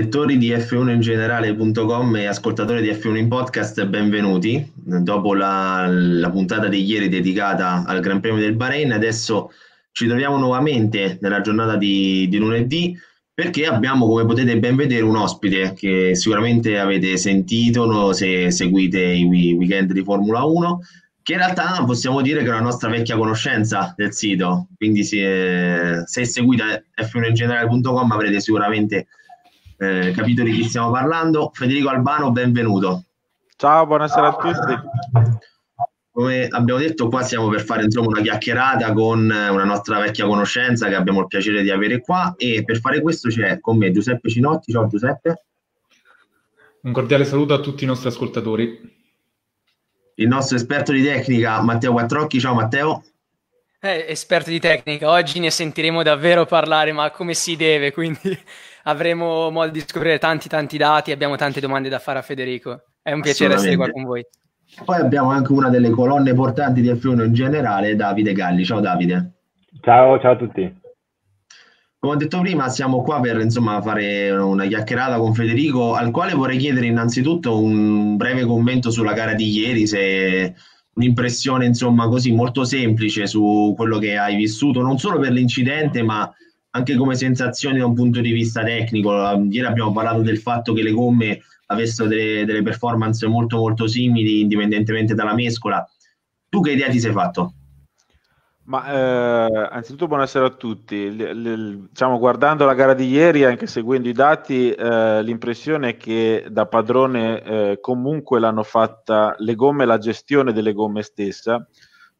Lettori di F1 in generale.com e ascoltatori di F1 in podcast, benvenuti. Dopo la, la, puntata di ieri dedicata al Gran Premio del Bahrain, adesso ci troviamo nuovamente nella giornata di, di lunedì perché abbiamo, come potete ben vedere, un ospite che sicuramente avete sentito no, se seguite i weekend di Formula 1 che in realtà possiamo dire che è una nostra vecchia conoscenza del sito, quindi se, se seguite f1generale.com in avrete sicuramente eh, capito di chi stiamo parlando. Federico Albano, benvenuto. Ciao, buonasera a tutti. Come abbiamo detto, qua siamo per fare insomma, una chiacchierata con eh, una nostra vecchia conoscenza che abbiamo il piacere di avere qua e per fare questo c'è con me Giuseppe Cinotti. Ciao Giuseppe. Un cordiale saluto a tutti i nostri ascoltatori. Il nostro esperto di tecnica Matteo Quattrocchi. Ciao Matteo. Eh, esperto di tecnica, oggi ne sentiremo davvero parlare, ma come si deve, quindi avremo modo di scoprire tanti tanti dati, abbiamo tante domande da fare a Federico. È un piacere essere qua con voi. Poi abbiamo anche una delle colonne portanti del Friuli in generale, Davide Galli. Ciao Davide. Ciao, ciao a tutti. Come ho detto prima, siamo qua per insomma, fare una chiacchierata con Federico, al quale vorrei chiedere innanzitutto un breve commento sulla gara di ieri, se un'impressione insomma, così molto semplice su quello che hai vissuto, non solo per l'incidente, ma anche come sensazione da un punto di vista tecnico. Ieri abbiamo parlato del fatto che le gomme avessero delle, delle performance molto molto simili indipendentemente dalla mescola. Tu che idea ti sei fatto? Ma eh, anzitutto buonasera a tutti. Le, le, diciamo, guardando la gara di ieri, anche seguendo i dati, eh, l'impressione è che da padrone eh, comunque l'hanno fatta le gomme, la gestione delle gomme stessa,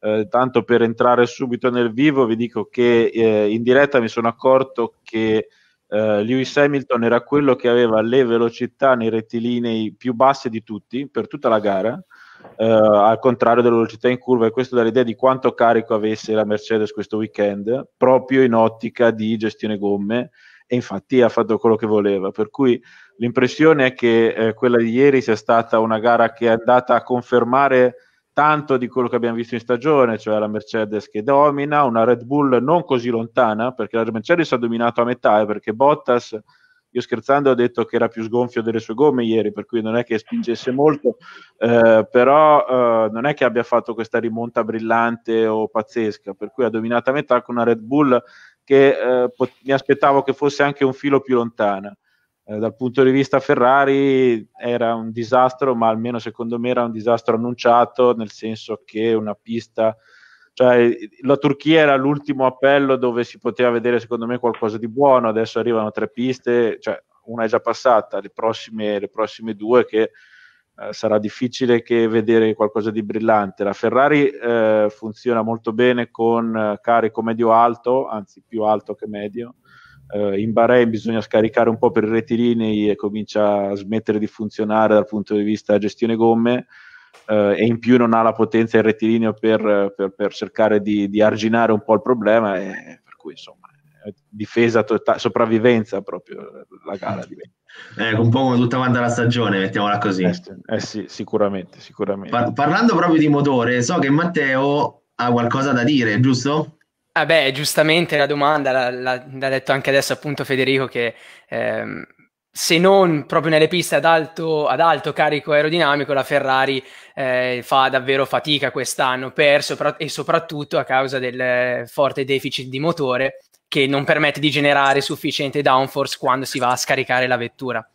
eh, tanto per entrare subito nel vivo, vi dico che eh, in diretta mi sono accorto che eh, Lewis Hamilton era quello che aveva le velocità nei rettilinei più basse di tutti per tutta la gara. Eh, al contrario della velocità in curva, e questo dà l'idea di quanto carico avesse la Mercedes questo weekend, proprio in ottica di gestione gomme, e infatti ha fatto quello che voleva. Per cui l'impressione è che eh, quella di ieri sia stata una gara che è andata a confermare tanto di quello che abbiamo visto in stagione, cioè la Mercedes che domina, una Red Bull non così lontana, perché la Mercedes ha dominato a metà, eh, perché Bottas, io scherzando ho detto che era più sgonfio delle sue gomme ieri, per cui non è che spingesse molto, eh, però eh, non è che abbia fatto questa rimonta brillante o pazzesca, per cui ha dominato a metà con una Red Bull che eh, pot- mi aspettavo che fosse anche un filo più lontana. Eh, dal punto di vista Ferrari era un disastro, ma almeno secondo me era un disastro annunciato, nel senso che una pista, cioè la Turchia era l'ultimo appello dove si poteva vedere secondo me qualcosa di buono, adesso arrivano tre piste, cioè una è già passata, le prossime, le prossime due che eh, sarà difficile che vedere qualcosa di brillante. La Ferrari eh, funziona molto bene con eh, carico medio-alto, anzi più alto che medio, eh, in Bahrain bisogna scaricare un po' per i rettilinei e comincia a smettere di funzionare dal punto di vista gestione gomme eh, e in più non ha la potenza il rettilineo per, per, per cercare di, di, arginare un po' il problema e, per cui insomma difesa, totale, sopravvivenza proprio la gara diventa. Eh, un po' come tutta quanta la stagione, mettiamola così. Eh, eh sì, sicuramente, sicuramente. Par- parlando proprio di motore, so che Matteo ha qualcosa da dire, giusto? Ah beh, giustamente la domanda l'ha, l'ha, detto anche adesso appunto Federico che ehm, se non proprio nelle piste ad alto, ad alto carico aerodinamico la Ferrari eh, fa davvero fatica quest'anno per, sopra- e soprattutto a causa del forte deficit di motore che non permette di generare sufficiente downforce quando si va a scaricare la vettura.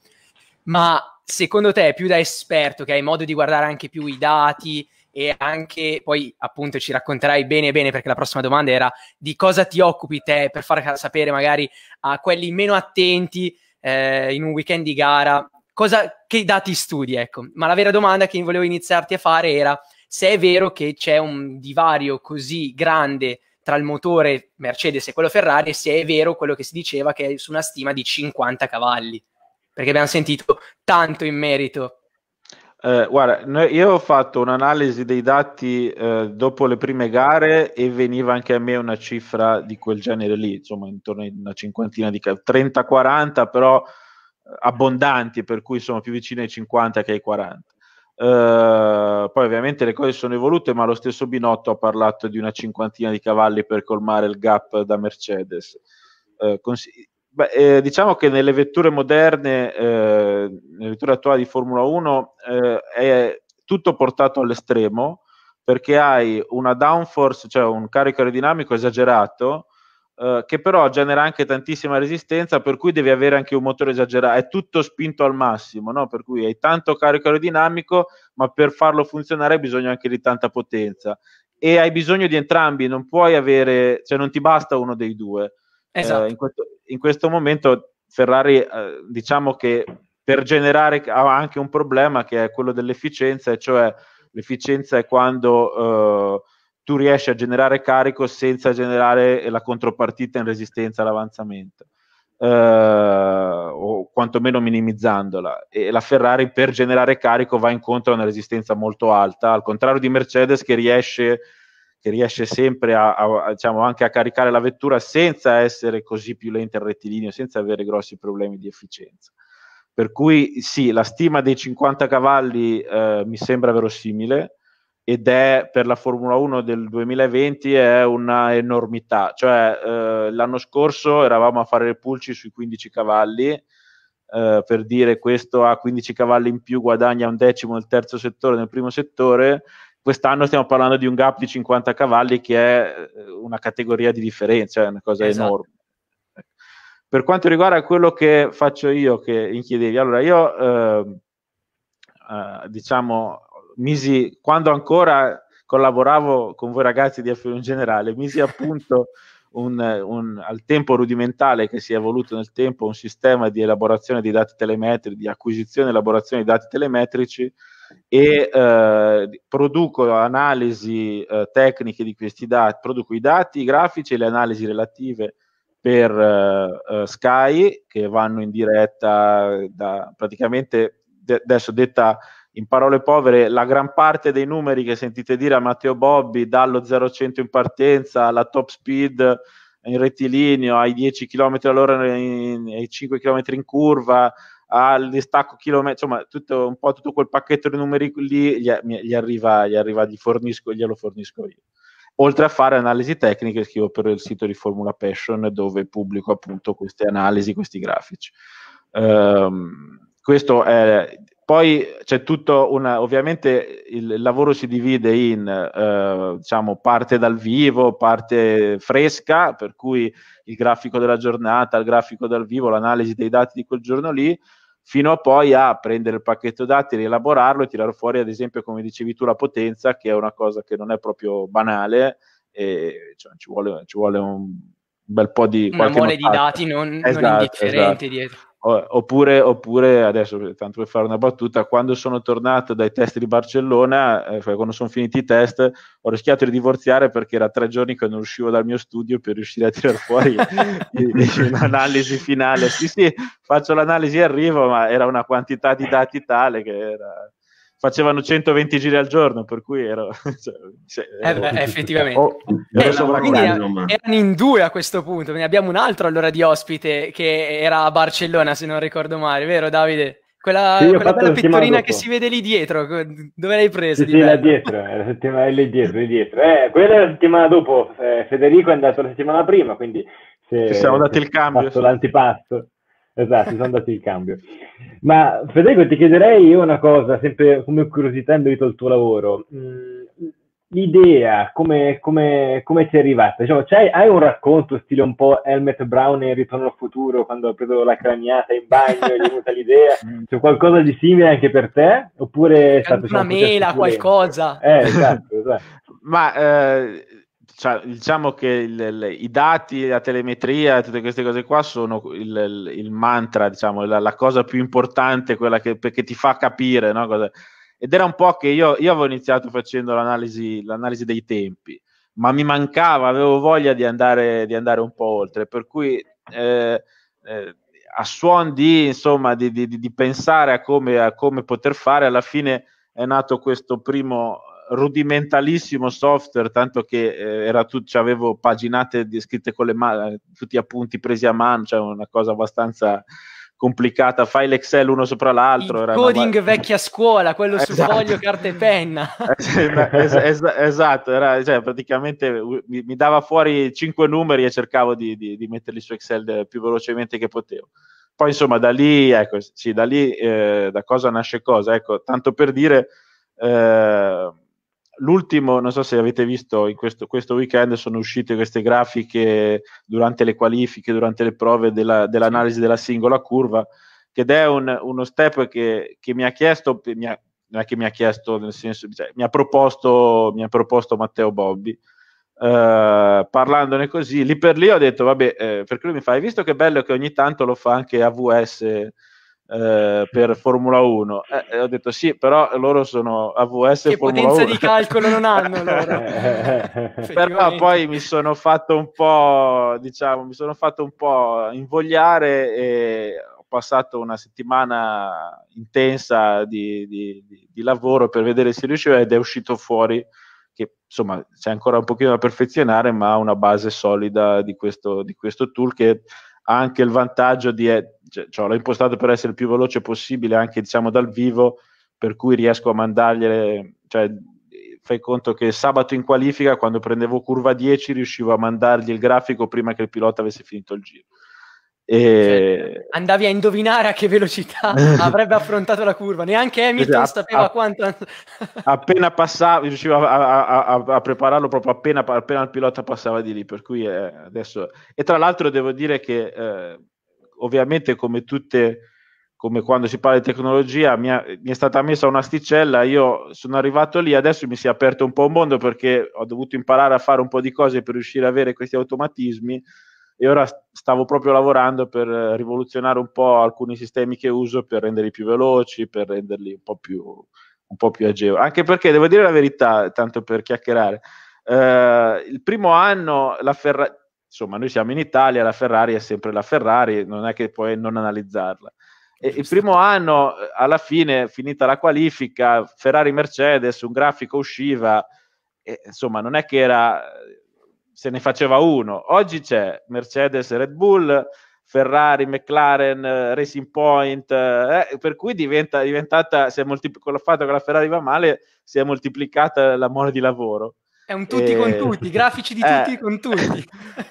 Ma secondo te, più da esperto che hai modo di guardare anche più i dati, e anche poi appunto ci racconterai bene bene perché la prossima domanda era di cosa ti occupi te per far sapere magari a quelli meno attenti eh, in un weekend di gara cosa, che dati studi ecco ma la vera domanda che volevo iniziarti a fare era se è vero che c'è un divario così grande tra il motore Mercedes e quello Ferrari se è vero quello che si diceva che è su una stima di 50 cavalli perché abbiamo sentito tanto in merito eh, guarda, io ho fatto un'analisi dei dati eh, dopo le prime gare e veniva anche a me una cifra di quel genere lì, insomma intorno a una cinquantina di 30-40 però eh, abbondanti, per cui sono più vicini ai 50 che ai 40. Eh, poi ovviamente le cose sono evolute, ma lo stesso Binotto ha parlato di una cinquantina di cavalli per colmare il gap da Mercedes. Eh, Cons- Beh, eh, diciamo che nelle vetture moderne, eh, nelle vetture attuali di Formula 1, eh, è tutto portato all'estremo perché hai una downforce, cioè un carico aerodinamico esagerato, eh, che però genera anche tantissima resistenza, per cui devi avere anche un motore esagerato, è tutto spinto al massimo, no? per cui hai tanto carico aerodinamico, ma per farlo funzionare hai bisogno anche di tanta potenza e hai bisogno di entrambi, non puoi avere, cioè non ti basta uno dei due. Esatto. Eh, in, questo, in questo momento Ferrari eh, diciamo che per generare ha anche un problema che è quello dell'efficienza, cioè l'efficienza è quando eh, tu riesci a generare carico senza generare la contropartita in resistenza all'avanzamento. Eh, o quantomeno minimizzandola e la Ferrari per generare carico va incontro a una resistenza molto alta al contrario di Mercedes che riesce che riesce sempre a, a, a, diciamo, anche a caricare la vettura senza essere così più lenta in rettilineo, senza avere grossi problemi di efficienza. Per cui sì, la stima dei 50 cavalli eh, mi sembra verosimile ed è per la Formula 1 del 2020 è una enormità. Cioè eh, l'anno scorso eravamo a fare le pulci sui 15 cavalli, eh, per dire questo ha 15 cavalli in più, guadagna un decimo nel terzo settore, nel primo settore, quest'anno stiamo parlando di un gap di 50 cavalli che è eh, una categoria di differenza, è una cosa esatto. enorme. Per quanto riguarda quello che faccio io, che inchiedevi, allora io eh, eh, diciamo misi, quando ancora collaboravo con voi ragazzi di F1 generale, misi appunto un, un, al tempo rudimentale che si è evoluto nel tempo un sistema di elaborazione di dati telemetrici, di acquisizione e elaborazione di dati telemetrici e eh, produco analisi eh, tecniche di questi dati, produco i dati, grafici e le analisi relative per eh, eh, Sky che vanno in diretta da praticamente de- adesso detta in parole povere la gran parte dei numeri che sentite dire a Matteo Bobbi dallo 0-100 in partenza alla top speed in rettilineo ai 10 km all'ora ai 5 km in curva al distacco chilometrico, insomma tutto, un po' tutto quel pacchetto di numeri lì gli, gli arriva, gli arriva gli fornisco, glielo fornisco io. Oltre a fare analisi tecniche, scrivo per il sito di Formula Passion dove pubblico appunto queste analisi, questi grafici. Um, questo è poi c'è tutto una, ovviamente il lavoro si divide in eh, diciamo, parte dal vivo, parte fresca, per cui il grafico della giornata, il grafico dal vivo, l'analisi dei dati di quel giorno lì, fino a poi a prendere il pacchetto dati, rielaborarlo e tirare fuori, ad esempio, come dicevi tu, la potenza, che è una cosa che non è proprio banale, e, cioè, ci, vuole, ci vuole un bel po' di... Una mole di dati non, esatto, non indifferente esatto. dietro. Oppure, oppure, adesso, tanto per fare una battuta, quando sono tornato dai test di Barcellona, eh, cioè quando sono finiti i test, ho rischiato di divorziare perché era tre giorni che non uscivo dal mio studio per riuscire a tirare fuori un'analisi finale. Sì, sì, faccio l'analisi e arrivo, ma era una quantità di dati tale che era facevano 120 giri al giorno, per cui ero... Cioè, se, eh, eh, beh, effettivamente. Oh, ero eh, erano in due a questo punto, ne abbiamo un altro allora di ospite che era a Barcellona, se non ricordo male, vero Davide? Quella, sì, quella bella pittorina che si vede lì dietro, dove l'hai presa? Sì, sì là dietro, eh, la settimana lì dietro, lì dietro. Eh, quella è la settimana dopo, eh, Federico è andato la settimana prima, quindi... Se, Ci siamo dati il cambio. Fatto sì. l'antipasto. Esatto, sono andati in cambio. Ma Federico, ti chiederei io una cosa, sempre come curiosità in merito al tuo lavoro. Mm, l'idea, come, come, come ti è arrivata? Diciamo, hai un racconto stile un po' Helmet Brown e Ritorno al futuro, quando ha preso la craniata in bagno e gli è venuta l'idea? Mm. C'è qualcosa di simile anche per te? Oppure è stato... Una diciamo, mela, qualcosa! Eh, esatto, esatto. Ma... Eh cioè, diciamo che il, il, i dati, la telemetria, tutte queste cose qua sono il, il mantra, diciamo, la, la, cosa più importante, quella che, che ti fa capire. No? Cosa... Ed era un po' che io, io avevo iniziato facendo l'analisi, l'analisi, dei tempi, ma mi mancava, avevo voglia di andare, di andare un po' oltre. Per cui eh, eh, a suon di, insomma, di, di, di pensare a come, a come poter fare, alla fine è nato questo primo rudimentalissimo software, tanto che eh, era tu, cioè, avevo paginate di, scritte con le mani, tutti appunti presi a mano, cioè una cosa abbastanza complicata, file Excel uno sopra l'altro. Il coding una... vecchia scuola, quello esatto. su foglio, carta e penna. Eh, es- es- esatto, era, cioè, praticamente mi-, mi, dava fuori cinque numeri e cercavo di, di-, di metterli su Excel eh, più velocemente che potevo. Poi insomma da lì, ecco, sì, da lì eh, da cosa nasce cosa, ecco, tanto per dire... Eh, L'ultimo, non so se avete visto, in questo, questo, weekend sono uscite queste grafiche durante le qualifiche, durante le prove della, dell'analisi della singola curva, ed è un, uno step che, che, mi ha chiesto, mi ha, non è che mi ha chiesto, nel senso, cioè, mi, ha proposto, mi ha proposto Matteo Bobbi. Uh, parlandone così, lì per lì ho detto, vabbè, eh, perché lui mi fa, hai visto che bello che ogni tanto lo fa anche AWS eh, per Formula 1. Eh, ho detto sì, però loro sono AVS che Formula 1. Che potenza di calcolo non hanno loro. però poi mi sono fatto un po', diciamo, mi sono fatto un po' invogliare e ho passato una settimana intensa di, di, di, di lavoro per vedere se riusciva ed è uscito fuori che insomma c'è ancora un pochino da perfezionare, ma ha una base solida di questo, di questo tool che ha anche il vantaggio di... Cioè, cioè, l'ho impostato per essere il più veloce possibile anche diciamo dal vivo, per cui riesco a mandargliele... Cioè, fai conto che sabato in qualifica, quando prendevo curva 10, riuscivo a mandargli il grafico prima che il pilota avesse finito il giro. E... Andavi a indovinare a che velocità avrebbe affrontato la curva, neanche Hamilton a, sapeva a, quanto. appena passava, riusciva a, a, a prepararlo proprio appena, appena, il pilota passava di lì. Per cui eh, adesso. E tra l'altro, devo dire che eh, ovviamente, come tutte, come quando si parla di tecnologia, mi, mi è stata messa un'asticella. Io sono arrivato lì, adesso mi si è aperto un po' un mondo perché ho dovuto imparare a fare un po' di cose per riuscire ad avere questi automatismi e ora stavo proprio lavorando per eh, rivoluzionare un po' alcuni sistemi che uso per renderli più veloci, per renderli un po' più, un po più agevoli. Anche perché, devo dire la verità, tanto per chiacchierare, eh, il primo anno la Ferrari, insomma noi siamo in Italia, la Ferrari è sempre la Ferrari, non è che puoi non analizzarla. E il primo anno, eh, alla fine, finita la qualifica, Ferrari-Mercedes, un grafico usciva, e, insomma non è che era eh, se ne faceva uno. Oggi c'è Mercedes, Red Bull, Ferrari, McLaren, eh, Racing Point, eh, eh, per cui diventa, diventata, si è moltipl- con il fatto che la Ferrari va male, si è moltiplicata la mole di lavoro. È un tutti e... Eh, eh, con tutti, grafici di tutti eh, con tutti.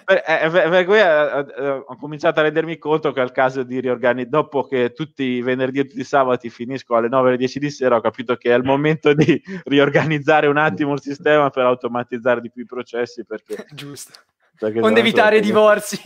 Per, eh, eh per cui eh, ho cominciato a rendermi conto che al caso di riorganizzare, dopo che tutti i venerdì e tutti i sabati finisco alle 9 alle 10 di sera, ho capito che è il momento di riorganizzare un attimo il sistema per automatizzare di più i processi. Perché... Giusto. Onde evitare i divorzi.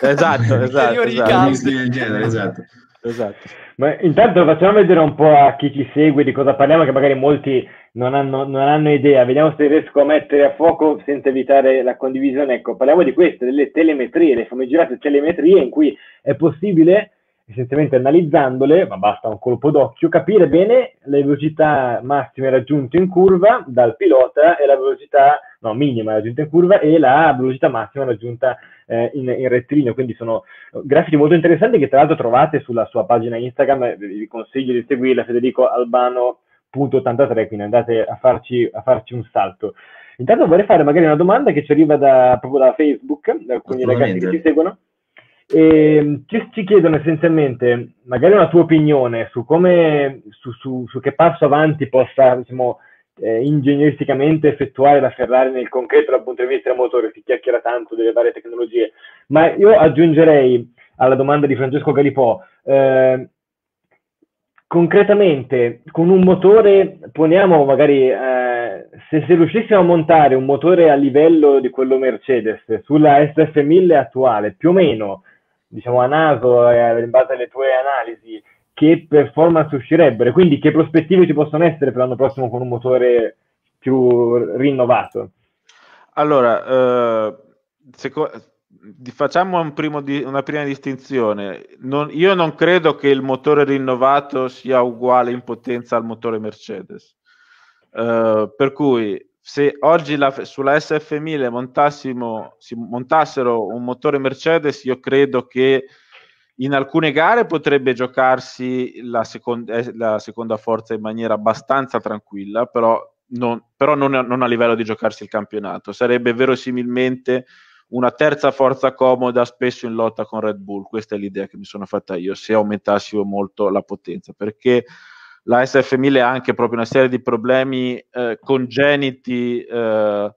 Esatto, esatto. esatto. Genere, esatto. Esatto. Ma intanto facciamo vedere un po' a chi ci segue di cosa parliamo, che magari molti non hanno, non hanno idea. Vediamo se riesco a mettere a fuoco senza evitare la condivisione. Ecco, parliamo di queste, delle telemetrie, le famigerate telemetrie in cui è possibile essenzialmente analizzandole, ma basta un colpo d'occhio, capire bene le velocità massime raggiunte in curva dal pilota e la velocità no, minima raggiunta in curva e la velocità massima raggiunta eh, in, in rettilineo. Quindi sono eh, grafici molto interessanti che tra l'altro trovate sulla sua pagina Instagram, eh, vi consiglio di seguirla, Federico Albano. 83, quindi andate a farci, a farci un salto. Intanto vorrei fare magari una domanda che ci arriva da, proprio da Facebook, da alcuni ragazzi che ci seguono. E ehm, ci, ci chiedono essenzialmente magari una tua opinione su come, su, su, su che passo avanti possa, diciamo, eh, ingegneristicamente effettuare la Ferrari nel concreto dal punto di vista del motore, si chiacchiera tanto delle varie tecnologie, ma io aggiungerei alla domanda di Francesco Galipò, eh, concretamente con un motore, poniamo magari, eh, se, se, riuscissimo a montare un motore a livello di quello Mercedes sulla SF1000 attuale, più o meno diciamo, a naso, eh, in base alle tue analisi, che performance uscirebbero? Quindi che prospettive ci possono essere per l'anno prossimo con un motore più rinnovato? Allora, eh, seco- facciamo un di- una prima distinzione. Non, io non credo che il motore rinnovato sia uguale in potenza al motore Mercedes. Eh, per cui se oggi la, sulla SF1000 montassero un motore Mercedes, io credo che in alcune gare potrebbe giocarsi la, second, eh, la seconda forza in maniera abbastanza tranquilla, però, non, però non, non, a livello di giocarsi il campionato. Sarebbe verosimilmente una terza forza comoda, spesso in lotta con Red Bull. Questa è l'idea che mi sono fatta io, se aumentassimo molto la potenza, perché la SF1000 ha anche proprio una serie di problemi eh, congeniti eh,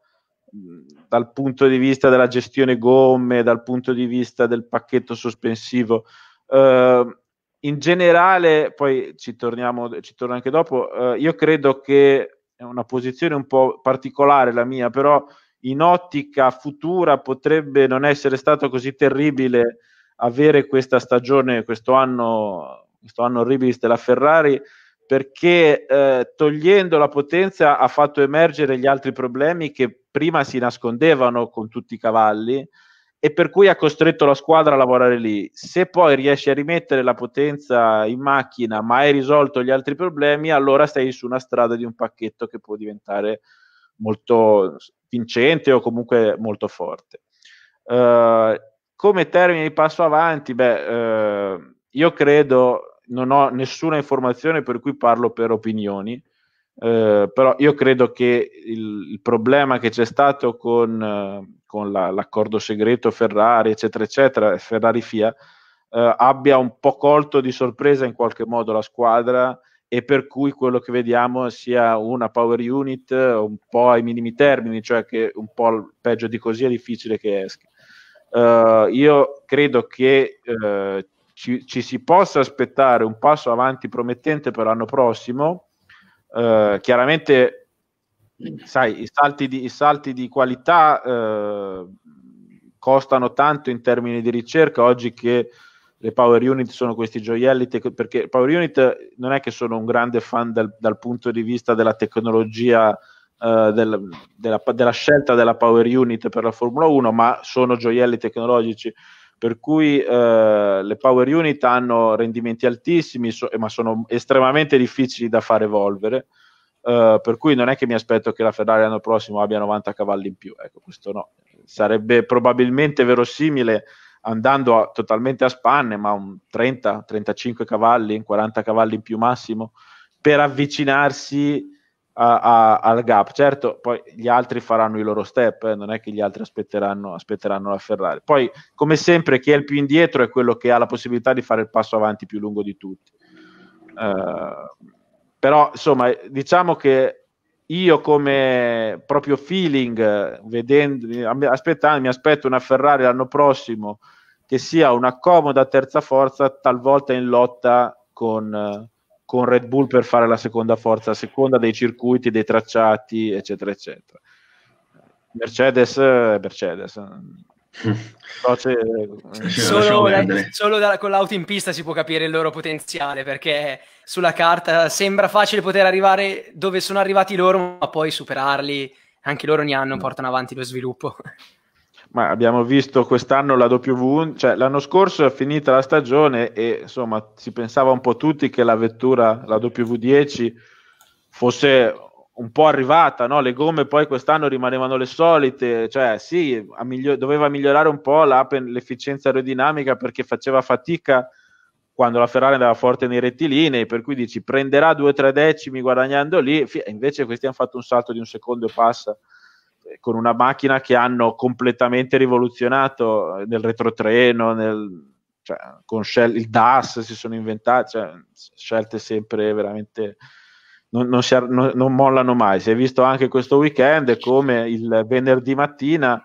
dal punto di vista della gestione gomme, dal punto di vista del pacchetto sospensivo. Eh, in generale, poi ci, torniamo, ci torno anche dopo, eh, io credo che è una posizione un po' particolare la mia, però in ottica futura potrebbe non essere stato così terribile avere questa stagione, questo anno, questo anno orribile della Ferrari, perché eh, togliendo la potenza ha fatto emergere gli altri problemi che prima si nascondevano con tutti i cavalli e per cui ha costretto la squadra a lavorare lì. Se poi riesci a rimettere la potenza in macchina ma hai risolto gli altri problemi, allora sei su una strada di un pacchetto che può diventare molto vincente o comunque molto forte. Uh, come termine di passo avanti, beh, uh, io credo non ho nessuna informazione per cui parlo per opinioni, eh, però io credo che il, il, problema che c'è stato con, eh, con la, l'accordo segreto Ferrari, eccetera, eccetera, Ferrari FIA, eh, abbia un po' colto di sorpresa in qualche modo la squadra e per cui quello che vediamo sia una power unit un po' ai minimi termini, cioè che un po' peggio di così è difficile che esca. Uh, io credo che uh, ci, ci si possa aspettare un passo avanti promettente per l'anno prossimo, eh, chiaramente sai, i, salti di, i salti di qualità eh, costano tanto in termini di ricerca oggi che le power unit sono questi gioielli tec- perché power unit non è che sono un grande fan dal, dal punto di vista della tecnologia eh, del, della, della, scelta della power unit per la Formula 1 ma sono gioielli tecnologici per cui eh, le power unit hanno rendimenti altissimi, so- ma sono estremamente difficili da far evolvere. Eh, per cui non è che mi aspetto che la Ferrari l'anno prossimo abbia 90 cavalli in più, ecco, questo no. Sarebbe probabilmente verosimile andando a, totalmente a spanne, ma un 30, 35 cavalli, 40 cavalli in più massimo, per avvicinarsi a, a, al gap. Certo, poi gli altri faranno i loro step, eh, non è che gli altri aspetteranno, aspetteranno la Ferrari. Poi, come sempre, chi è il più indietro è quello che ha la possibilità di fare il passo avanti più lungo di tutti. Uh, però, insomma, diciamo che io come proprio feeling, vedendo, aspettando, mi aspetto una Ferrari l'anno prossimo che sia una comoda terza forza, talvolta in lotta con eh, con Red Bull per fare la seconda forza a seconda dei circuiti, dei tracciati, eccetera, eccetera. Mercedes eh, Mercedes. Soce, solo, da, solo da, con l'auto in pista si può capire il loro potenziale perché sulla carta sembra facile poter arrivare dove sono arrivati loro ma poi superarli anche loro ogni anno mm. portano avanti lo sviluppo Ma abbiamo visto quest'anno la W, cioè l'anno scorso è finita la stagione e insomma si pensava un po' tutti che la vettura, la W10, fosse un po' arrivata, no? le gomme poi quest'anno rimanevano le solite, cioè sì, miglio- doveva migliorare un po' l'efficienza aerodinamica perché faceva fatica quando la Ferrari andava forte nei rettilinei, per cui dici prenderà due o tre decimi guadagnando lì, invece questi hanno fatto un salto di un secondo e passa con una macchina che hanno completamente rivoluzionato eh, nel retrotreno, nel, cioè, con scel- il DAS si sono inventati, cioè, scelte sempre veramente... Non, non, si, non, non, mollano mai. Si è visto anche questo weekend come il venerdì mattina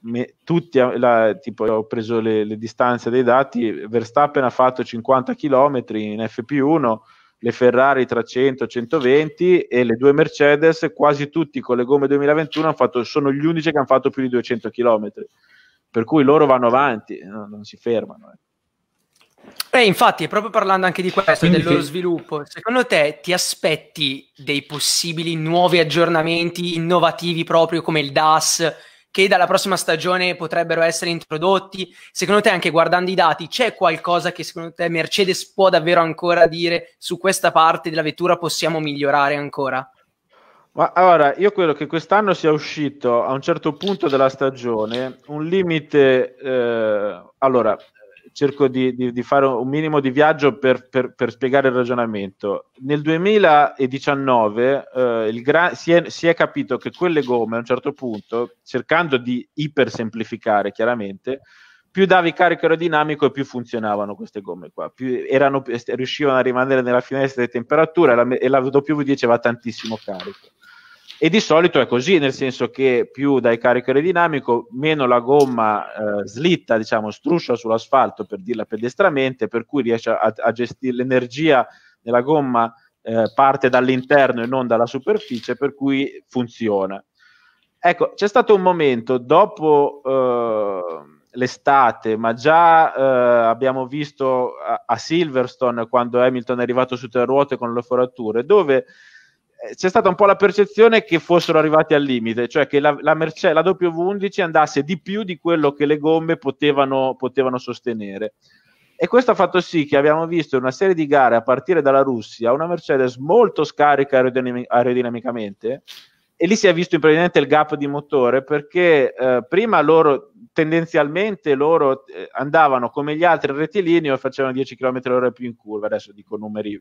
me, tutti, la, tipo, ho preso le, le, distanze dei dati, Verstappen ha fatto 50 km in FP1 le Ferrari tra 100 e 120 e le due Mercedes, quasi tutti con le gomme 2021 hanno fatto, sono gli unici che hanno fatto più di 200 km. Per cui loro vanno avanti, non, non si fermano. Eh. eh, infatti, proprio parlando anche di questo, Quindi, del loro sviluppo, secondo te ti aspetti dei possibili nuovi aggiornamenti innovativi proprio come il DAS che dalla prossima stagione potrebbero essere introdotti. Secondo te, anche guardando i dati, c'è qualcosa che secondo te Mercedes può davvero ancora dire su questa parte della vettura possiamo migliorare ancora? Ma allora, io credo che quest'anno sia uscito a un certo punto della stagione un limite. Eh, allora, cerco di, di, di, fare un minimo di viaggio per, per, per spiegare il ragionamento. Nel 2019 eh, gra- si, è, si, è, capito che quelle gomme a un certo punto, cercando di ipersemplificare chiaramente, più davi carico aerodinamico e più funzionavano queste gomme qua, più erano, riuscivano a rimanere nella finestra di temperatura e la, e la W10 aveva tantissimo carico e di solito è così, nel senso che più dai carico aerodinamico, meno la gomma eh, slitta, diciamo, struscia sull'asfalto, per dirla pedestramente, per cui riesce a, a gestire l'energia della gomma eh, parte dall'interno e non dalla superficie, per cui funziona. Ecco, c'è stato un momento dopo eh, l'estate, ma già eh, abbiamo visto a, a, Silverstone quando Hamilton è arrivato su tre ruote con le forature, dove eh, c'è stata un po' la percezione che fossero arrivati al limite, cioè che la, la, Merce, la W11 andasse di più di quello che le gomme potevano, potevano, sostenere. E questo ha fatto sì che abbiamo visto in una serie di gare a partire dalla Russia una Mercedes molto scarica aerodinamicamente e lì si è visto praticamente il gap di motore perché eh, prima loro tendenzialmente loro, eh, andavano come gli altri in rettilineo e facevano 10 km h più in curva, adesso dico numeri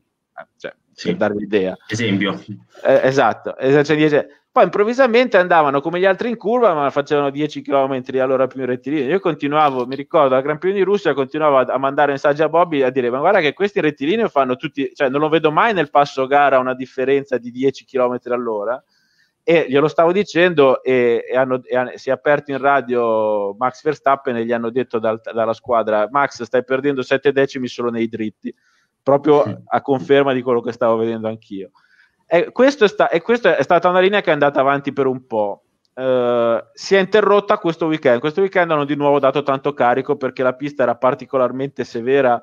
cioè, sì. per darvi l'idea. Esempio. Eh, esatto, eh, cioè, poi improvvisamente andavano come gli altri in curva, ma facevano 10 km all'ora più in rettilineo. Io continuavo, mi ricordo, al Gran Premio di Russia, continuavo a, mandare messaggi a Bobby a dire: Ma guarda che questi rettilineo fanno tutti, cioè non lo vedo mai nel passo gara una differenza di 10 km all'ora. E glielo stavo dicendo, e, e, hanno, e si è aperto in radio Max Verstappen e gli hanno detto dal, dalla squadra: Max, stai perdendo 7 decimi solo nei dritti proprio a conferma di quello che stavo vedendo anch'io. E, sta, e questa è stata una linea che è andata avanti per un po'. Uh, si è interrotta questo weekend. Questo weekend hanno di nuovo dato tanto carico perché la pista era particolarmente severa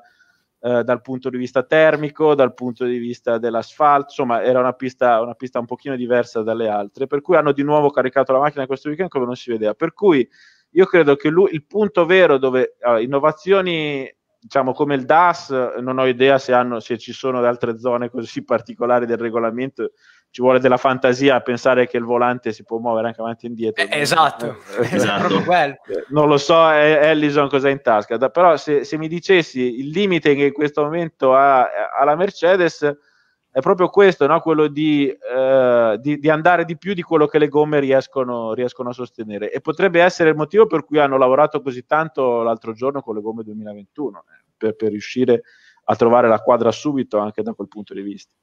uh, dal punto di vista termico, dal punto di vista dell'asfalto, insomma era una pista, una pista, un pochino diversa dalle altre, per cui hanno di nuovo caricato la macchina questo weekend come non si vedeva. Per cui io credo che lui, il punto vero dove uh, innovazioni diciamo come il DAS, non ho idea se, hanno, se ci sono altre zone così particolari del regolamento ci vuole della fantasia a pensare che il volante si può muovere anche avanti e indietro. Eh, esatto, eh, eh, esatto. Eh, non lo so Ellison cosa ha in tasca, però se, se, mi dicessi il limite che in questo momento ha, ha la Mercedes, è proprio questo, no? quello di, eh, di, di, andare di più di quello che le gomme riescono, riescono, a sostenere. E potrebbe essere il motivo per cui hanno lavorato così tanto l'altro giorno con le gomme 2021, eh, per, per, riuscire a trovare la quadra subito anche da quel punto di vista.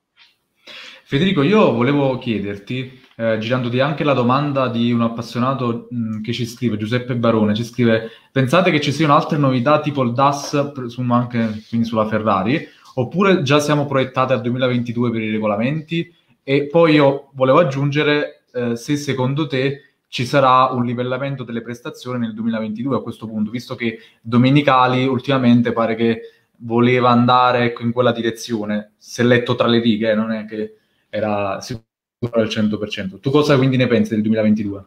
Federico, io volevo chiederti, eh, girandoti anche la domanda di un appassionato mh, mm, che ci scrive, Giuseppe Barone, ci scrive, pensate che ci siano altre novità tipo il DAS, presumo anche, quindi sulla Ferrari? oppure già siamo proiettati al 2022 per i regolamenti? E poi io volevo aggiungere eh, se secondo te ci sarà un livellamento delle prestazioni nel 2022 a questo punto, visto che Domenicali ultimamente pare che voleva andare in quella direzione, se letto tra le righe, non è che era sicuro al 100%. Tu cosa quindi ne pensi del 2022?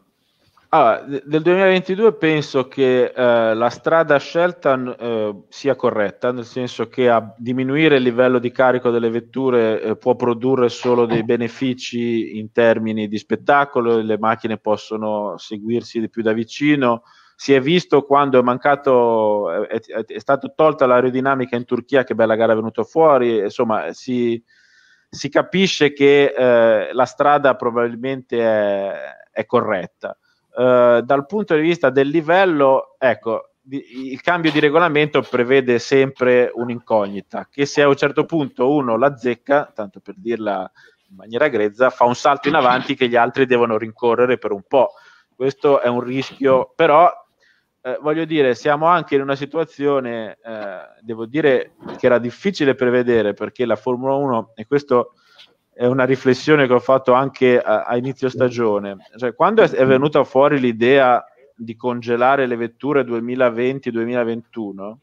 Ah, del 2022 penso che eh, la strada scelta eh, sia corretta, nel senso che a diminuire il livello di carico delle vetture eh, può produrre solo dei benefici in termini di spettacolo, le macchine possono seguirsi di più da vicino. Si è visto quando è, mancato, è, è, è stata tolta l'aerodinamica in Turchia, che bella gara è venuta fuori, insomma si, si capisce che eh, la strada probabilmente è, è corretta eh, dal punto di vista del livello, ecco, di, il cambio di regolamento prevede sempre un'incognita, che se a un certo punto uno la zecca, tanto per dirla in maniera grezza, fa un salto in avanti che gli altri devono rincorrere per un po'. Questo è un rischio, però eh, voglio dire, siamo anche in una situazione, eh, devo dire, che era difficile prevedere perché la Formula 1, e questo è una riflessione che ho fatto anche a, a inizio stagione. Cioè, quando è, è, venuta fuori l'idea di congelare le vetture 2020-2021,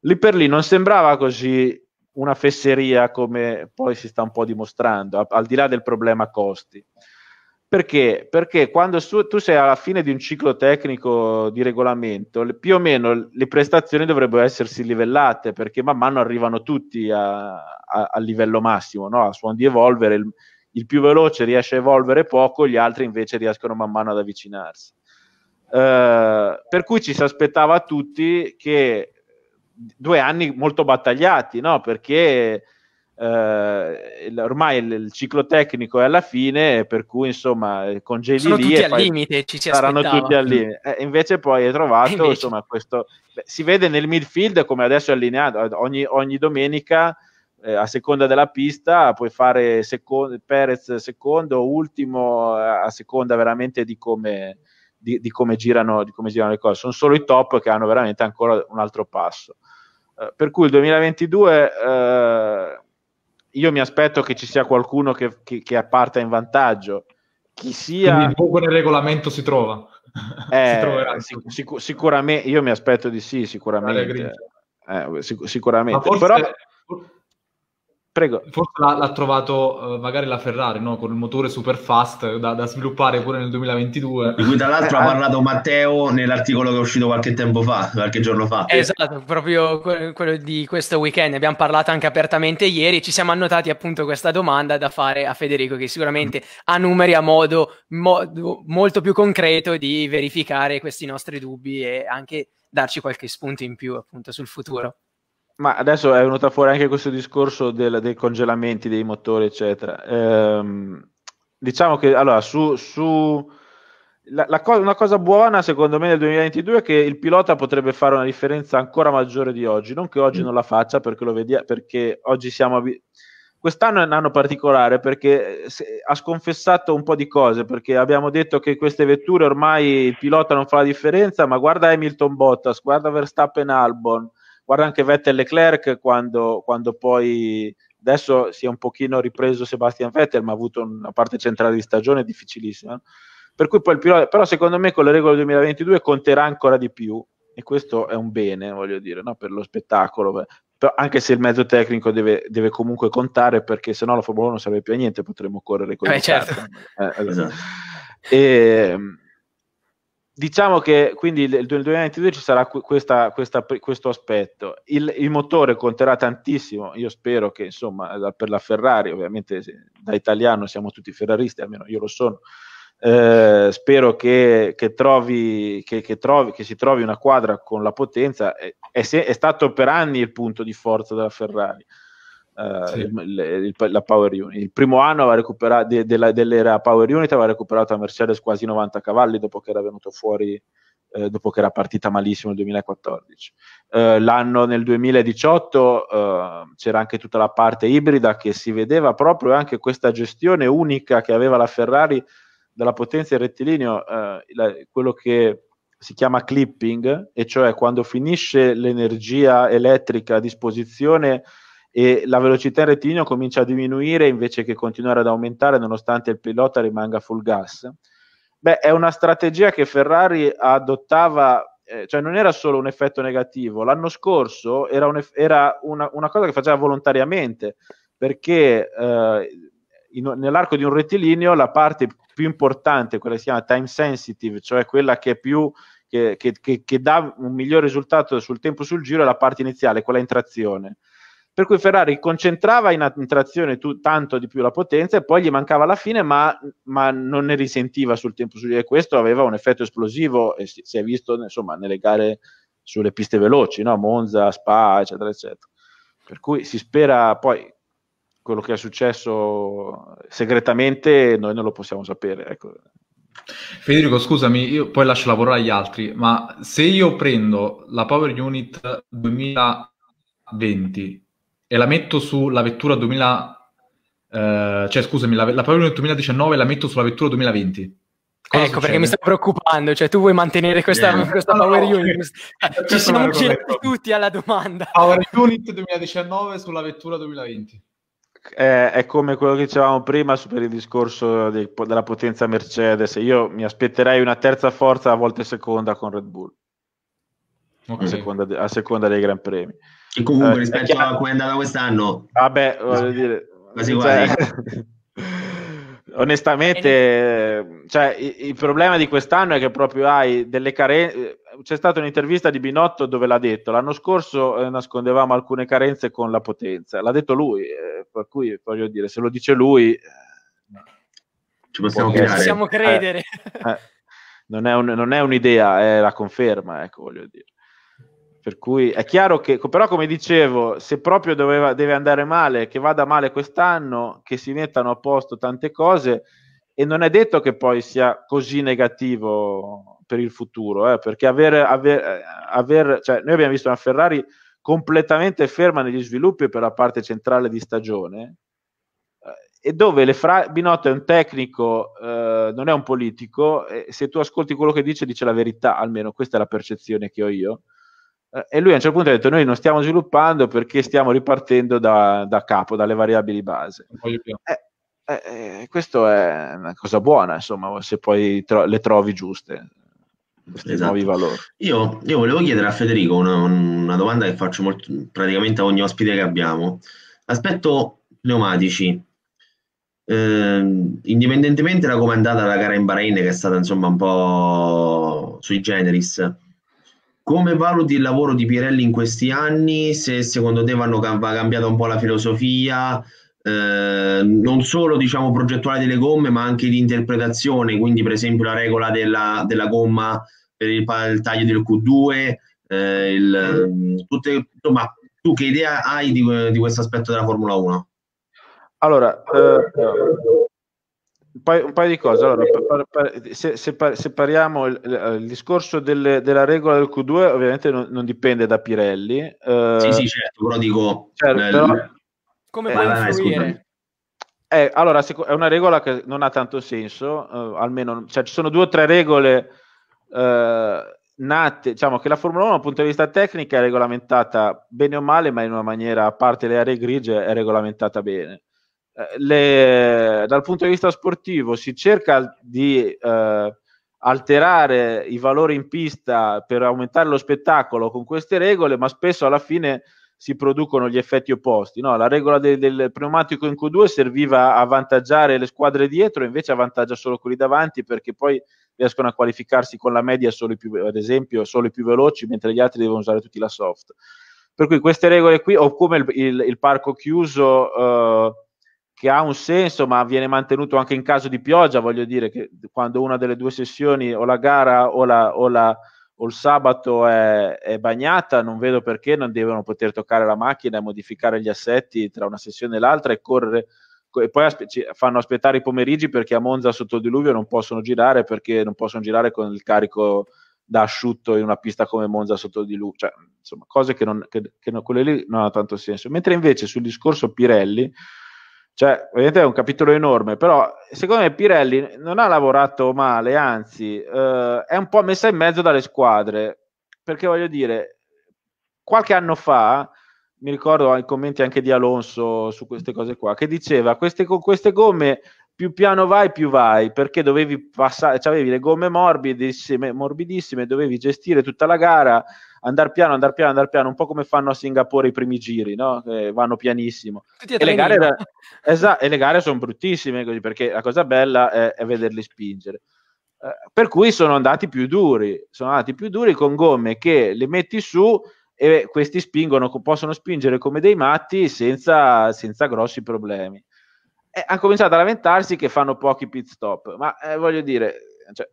lì per lì non sembrava così una fesseria come poi si sta un po' dimostrando, a, al di là del problema costi. Perché? Perché quando su, tu sei alla fine di un ciclo tecnico di regolamento, le, più o meno le prestazioni dovrebbero essersi livellate perché man mano arrivano tutti al livello massimo, no? a suon di evolvere. Il, il, più veloce riesce a evolvere poco, gli altri invece riescono man mano ad avvicinarsi. Eh, per cui ci si aspettava tutti che due anni molto battagliati, no? perché eh, ormai il, il, ciclo tecnico è alla fine, per cui insomma congeli Sono lì tutti al poi, limite, ci si saranno tutti al limite. Eh, invece poi hai trovato invece... insomma questo, beh, si vede nel midfield come adesso è allineato, ogni, ogni domenica eh, a seconda della pista puoi fare secondo, Perez secondo, ultimo, eh, a seconda veramente di come... Di, di, come girano, di, come girano, le cose. Sono solo i top che hanno veramente ancora un altro passo. Eh, per cui il 2022 eh, io mi aspetto che ci sia qualcuno che, che, che parta in vantaggio. Chi sia... Quindi il nel regolamento si trova. Eh, si sic- sicuramente, io mi aspetto di sì, sicuramente. Eh, sic- sicuramente. Ma forse, Però... Prego. Forse l'ha, l'ha trovato uh, magari la Ferrari, no? con il motore super fast da, da, sviluppare pure nel 2022. Di cui tra l'altro eh, ha parlato Matteo nell'articolo che è uscito qualche tempo fa, qualche giorno fa. Esatto, proprio quello di questo weekend. abbiamo parlato anche apertamente ieri. Ci siamo annotati appunto questa domanda da fare a Federico, che sicuramente ha numeri a modo, modo molto più concreto di verificare questi nostri dubbi e anche darci qualche spunto in più appunto sul futuro. Ma adesso è venuto fuori anche questo discorso del, dei congelamenti dei motori, eccetera. Ehm, diciamo che allora su, su la, la co- una cosa buona secondo me nel 2022 è che il pilota potrebbe fare una differenza ancora maggiore di oggi. Non che oggi mm. non la faccia perché lo vediamo, perché oggi siamo. Ab- Quest'anno è un anno particolare perché ha sconfessato un po' di cose, perché abbiamo detto che queste vetture ormai il pilota non fa la differenza, ma guarda Hamilton Bottas, guarda Verstappen Albon, Guarda anche Vettel Leclerc quando, quando poi adesso si è un pochino ripreso Sebastian Vettel, ma ha avuto una parte centrale di stagione difficilissima. Per cui poi il pilota, però secondo me con le regole 2022 conterà ancora di più e questo è un bene, voglio dire, no? per lo spettacolo, però anche se il mezzo tecnico deve, deve comunque contare perché sennò la Formula 1 non serve più a niente, potremmo correre con eh, il certo. Eh, eh, esatto. e, eh. ehm, Diciamo che quindi nel 2022 ci sarà questa, questa, questo aspetto. Il, il, motore conterà tantissimo. Io spero che, insomma, per la Ferrari, ovviamente da italiano siamo tutti ferraristi, almeno io lo sono. Eh, spero che, che, trovi, che, trovi, che, si trovi una quadra con la potenza. È, è, è stato per anni il punto di forza della Ferrari eh, sì. il, il, la Power Unit. Il primo anno aveva recuperato, de, de, de, dell'era Power Unit aveva recuperato la Mercedes quasi 90 cavalli dopo che era venuto fuori, eh, dopo che era partita malissimo nel 2014. Eh, l'anno nel 2018 eh, c'era anche tutta la parte ibrida che si vedeva proprio anche questa gestione unica che aveva la Ferrari della potenza in rettilineo, eh, la, quello che si chiama clipping, e cioè quando finisce l'energia elettrica a disposizione e la velocità in rettilineo comincia a diminuire invece che continuare ad aumentare nonostante il pilota rimanga full gas. Beh, è una strategia che Ferrari adottava, eh, cioè non era solo un effetto negativo, l'anno scorso era, un, era una, una, cosa che faceva volontariamente, perché eh, in, nell'arco di un rettilineo la parte più importante, quella che si chiama time sensitive, cioè quella che è più che, che, che, che, dà un miglior risultato sul tempo sul giro è la parte iniziale, quella in trazione per cui Ferrari concentrava in, in trazione tu, tanto di più la potenza e poi gli mancava la fine, ma, ma non ne risentiva sul tempo su e questo aveva un effetto esplosivo e si, si è visto insomma, nelle gare sulle piste veloci, no? Monza, Spa, eccetera, eccetera. Per cui si spera poi quello che è successo segretamente, noi non lo possiamo sapere. Ecco. Federico, scusami, io poi lascio la parola agli altri, ma se io prendo la Power Unit 2020 e la metto sulla vettura 2000, eh, cioè scusami, la, la Pavilion 2019 la metto sulla vettura 2020. Cosa ecco succede? perché mi sto preoccupando, cioè tu vuoi mantenere questa, yeah. questa no, Power no, Unit, no, certo, certo, ci siamo certo, girati tutti alla domanda. Power Unit 2019 sulla vettura 2020. Eh, è come quello che dicevamo prima per il discorso di, della potenza Mercedes, io mi aspetterei una terza forza a volte seconda con Red Bull, okay. a, seconda, a seconda dei Gran Premi. E comunque eh, rispetto a come è andata quest'anno... Vabbè, voglio dire... Quasi Cioè... onestamente, cioè, il, problema di quest'anno è che proprio hai delle carenze. C'è stata un'intervista di Binotto dove l'ha detto: l'anno scorso eh, nascondevamo alcune carenze con la potenza. L'ha detto lui, eh, per cui voglio dire, se lo dice lui, eh, ci possiamo, ci possiamo credere. Eh, eh, non, è un, non, è un'idea, è la conferma, ecco, voglio dire. Per cui è chiaro che, però, come dicevo, se proprio doveva, deve andare male, che vada male quest'anno, che si mettano a posto tante cose, e non è detto che poi sia così negativo per il futuro, eh, perché aver, aver, eh, aver cioè, noi abbiamo visto una Ferrari completamente ferma negli sviluppi per la parte centrale di stagione, eh, e dove le fra- Binotto è un tecnico, eh, non è un politico, e se tu ascolti quello che dice, dice la verità, almeno questa è la percezione che ho io eh, e lui a un certo punto ha detto noi non stiamo sviluppando perché stiamo ripartendo da, da capo, dalle variabili base. Eh, eh, eh, questo è una cosa buona, insomma, se poi tro- le trovi giuste. Esatto. Io, io, volevo chiedere a Federico una, una domanda che faccio molto, praticamente a ogni ospite che abbiamo. Aspetto pneumatici, eh, indipendentemente da come è andata la gara in Bahrain, che è stata insomma un po' sui generis, come valuti il lavoro di Pirelli in questi anni? Se secondo te vanno, va cambiata un po' la filosofia, eh, non solo diciamo progettuale delle gomme, ma anche di interpretazione, quindi per esempio la regola della, della gomma per il, il, taglio del Q2, eh, il, tutte, insomma, tu che idea hai di, di questo aspetto della Formula 1? Allora, eh, un paio, un paio, di cose. Allora, per, per, se, separiamo il, il discorso delle, della regola del Q2, ovviamente non, non dipende da Pirelli. Eh, sì, sì, certo, però dico... Certo, però, come può eh, influire? Eh, allora, è una regola che non ha tanto senso, eh, almeno cioè, ci sono due o tre regole eh, nate, diciamo che la Formula 1 dal punto di vista tecnico è regolamentata bene o male, ma in una maniera, a parte le aree grigie, è regolamentata bene. Eh, le, eh, dal punto di vista sportivo si cerca di eh, alterare i valori in pista per aumentare lo spettacolo con queste regole, ma spesso alla fine si producono gli effetti opposti. No? La regola del, del pneumatico in Q2 serviva a avvantaggiare le squadre dietro, invece avvantaggia solo quelli davanti perché poi riescono a qualificarsi con la media solo i più, ad esempio, solo i più veloci, mentre gli altri devono usare tutti la soft. Per cui queste regole qui, o come il, il, il parco chiuso... Eh, che ha un senso, ma viene mantenuto anche in caso di pioggia, voglio dire che quando una delle due sessioni o la gara o, la, o, la, o il sabato è, è, bagnata, non vedo perché non devono poter toccare la macchina e modificare gli assetti tra una sessione e l'altra e correre. E poi aspe- fanno aspettare i pomeriggi perché a Monza sotto diluvio non possono girare perché non possono girare con il carico da asciutto in una pista come Monza sotto diluvio, cioè, insomma, cose che, non, che, che non, quelle lì non hanno tanto senso. Mentre invece sul discorso Pirelli, cioè, ovviamente è un capitolo enorme, però secondo me Pirelli non ha lavorato male, anzi eh, è un po' messa in mezzo dalle squadre, perché voglio dire, qualche anno fa, mi ricordo i commenti anche di Alonso su queste cose qua, che diceva queste, con queste gomme più piano vai più vai, perché dovevi passare, cioè avevi le gomme morbidissime, morbidissime, dovevi gestire tutta la gara, andare piano, andare piano, andare piano, un po' come fanno a Singapore i primi giri, no? Che eh, vanno pianissimo. E le, gare, esa, e le, gare, sono bruttissime così, perché la cosa bella è, è vederli spingere. Eh, per cui sono andati più duri, sono andati più duri con gomme che le metti su e questi spingono, possono spingere come dei matti senza, senza grossi problemi. E eh, hanno cominciato a lamentarsi che fanno pochi pit stop, ma eh, voglio dire, cioè,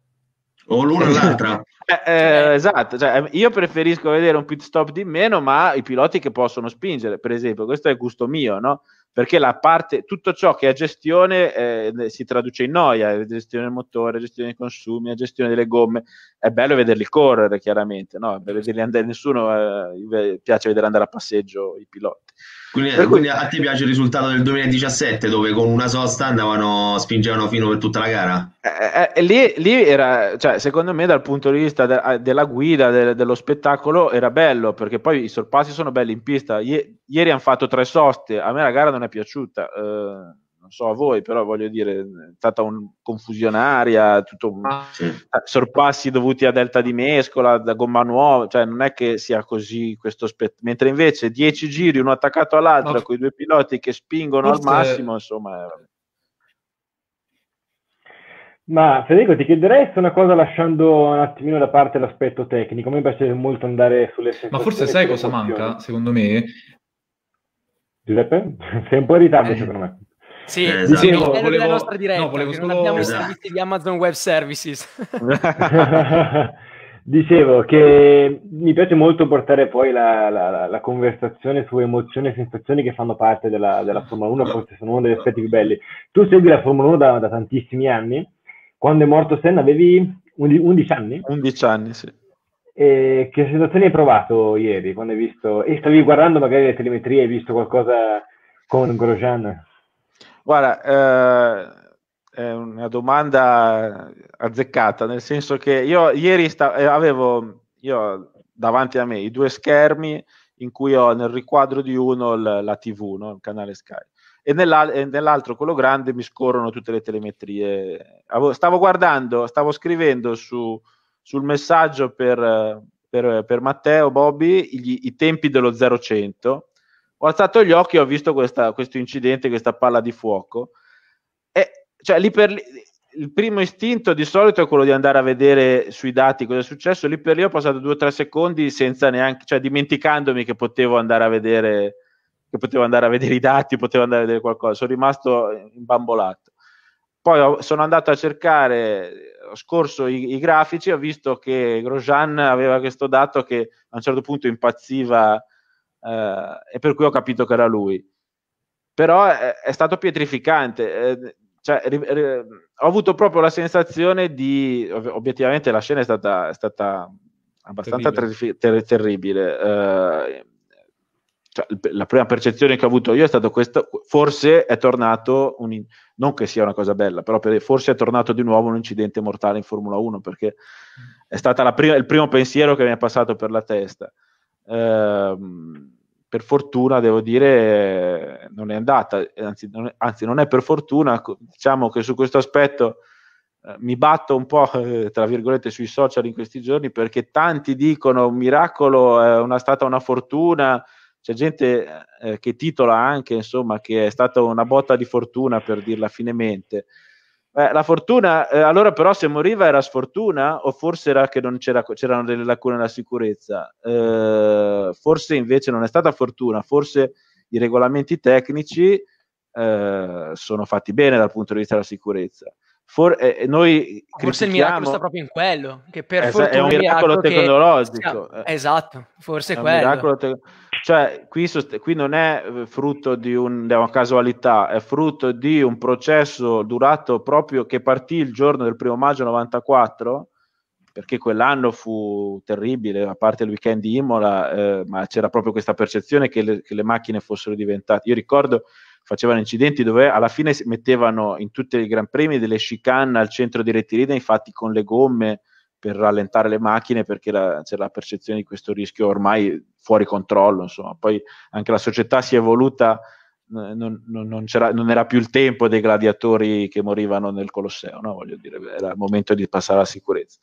o l'una o l'altra. Eh, eh, esatto, cioè, io preferisco vedere un pit stop di meno, ma i piloti che possono spingere, per esempio, questo è il gusto mio, no? Perché la parte, tutto ciò che è gestione eh, si traduce in noia, eh, gestione del motore, gestione dei consumi, gestione delle gomme. È bello vederli correre, chiaramente, no? vederli andare, nessuno eh, piace vedere andare a passeggio i piloti. Quindi, cui... quindi, a te piace il risultato del 2017 dove con una sosta andavano, spingevano fino per tutta la gara? Eh, eh, eh lì, lì, era, cioè, secondo me dal punto di vista de- della guida, de- dello spettacolo era bello perché poi i sorpassi sono belli in pista. I- ieri hanno fatto tre soste, a me la gara non è piaciuta. Eh non so a voi, però voglio dire, è stata un, confusionaria, tutto ah, sì. sorpassi dovuti a delta di mescola, da gomma nuova, cioè non è che sia così questo aspetto. Mentre invece dieci giri, uno attaccato all'altro, no. con i due piloti che spingono Forse... al massimo, insomma... È... Ma Federico, ti chiederei se una cosa lasciando un attimino da parte l'aspetto tecnico, a me piace molto andare sulle sensazioni. Ma forse sai cosa manca, secondo me? Giuseppe, sei un po' in ritardo eh. secondo me. Sì, eh, esatto. sì no, volevo, nostra diretta, no, volevo solo... non abbiamo esatto. i servizi di Amazon Web Services. Dicevo che mi piace molto portare poi la, la, la, conversazione su emozioni e sensazioni che fanno parte della, della Formula 1, forse sono uno degli aspetti più belli. Tu segui la Formula 1 da, da tantissimi anni, quando è morto Senna avevi 11 anni? 11 anni, sì. E che sensazioni hai provato ieri quando hai visto, e stavi guardando magari le telemetrie, hai visto qualcosa con Grosjean? Guarda, eh, è una domanda azzeccata, nel senso che io ieri sta, eh, avevo io, davanti a me i due schermi in cui ho nel riquadro di uno l- la TV, no? il canale Sky, e, nell'al- e, nell'altro, quello grande, mi scorrono tutte le telemetrie. Avevo, stavo guardando, stavo scrivendo su, sul messaggio per, per, per Matteo, Bobby, gli, i tempi dello 0100 ho alzato gli occhi e ho visto questa, questo incidente, questa palla di fuoco. E, cioè, lì per lì, il primo istinto di solito è quello di andare a vedere sui dati cosa è successo. Lì per lì ho passato due o tre secondi senza neanche, cioè dimenticandomi che potevo andare a vedere, che potevo andare a vedere i dati, potevo andare a vedere qualcosa. Sono rimasto imbambolato. Poi ho, sono andato a cercare, ho scorso i, i grafici, ho visto che Grosjean aveva questo dato che a un certo punto impazziva eh, e per cui ho capito che era lui. Però è, è stato pietrificante. Eh, cioè, ri, ri, ho avuto proprio la sensazione di. Ov- obiettivamente la scena è stata, è stata abbastanza terribile. Ter- ter- terribile. Eh, cioè, la prima percezione che ho avuto io è stata questa: forse è tornato, un, non che sia una cosa bella, però per, forse è tornato di nuovo un incidente mortale in Formula 1 perché è stato prim- il primo pensiero che mi è passato per la testa. Ehm, per fortuna devo dire non è andata, anzi non è, anzi non è per fortuna, diciamo che su questo aspetto eh, mi batto un po' eh, tra virgolette sui social in questi giorni perché tanti dicono un miracolo è una, stata una fortuna, c'è gente eh, che titola anche insomma che è stata una botta di fortuna per dirla finemente. Eh, la fortuna, eh, allora però se moriva era sfortuna o forse era che non c'era, c'erano delle lacune nella sicurezza? Eh, forse invece non è stata fortuna, forse i regolamenti tecnici eh, sono fatti bene dal punto di vista della sicurezza. For- eh, eh, noi forse il miracolo sta proprio in quello, che per es- fortuna è un miracolo, miracolo tecnologico. Che... Esatto, forse è quello. Miracolo te- cioè, qui, sost- qui non è eh, frutto di, un, di, una casualità, è frutto di un processo durato proprio che partì il giorno del primo maggio 94, perché quell'anno fu terribile, a parte il weekend di Imola, eh, ma c'era proprio questa percezione che le, che le macchine fossero diventate. Io ricordo facevano incidenti dove alla fine si mettevano in tutti i Gran Premi delle chicane al centro di rettilinea, infatti con le gomme per rallentare le macchine perché la, c'è la percezione di questo rischio ormai fuori controllo. Insomma. Poi anche la società si è evoluta, non, non, non, non era più il tempo dei gladiatori che morivano nel Colosseo, no? voglio dire, era il momento di passare alla sicurezza.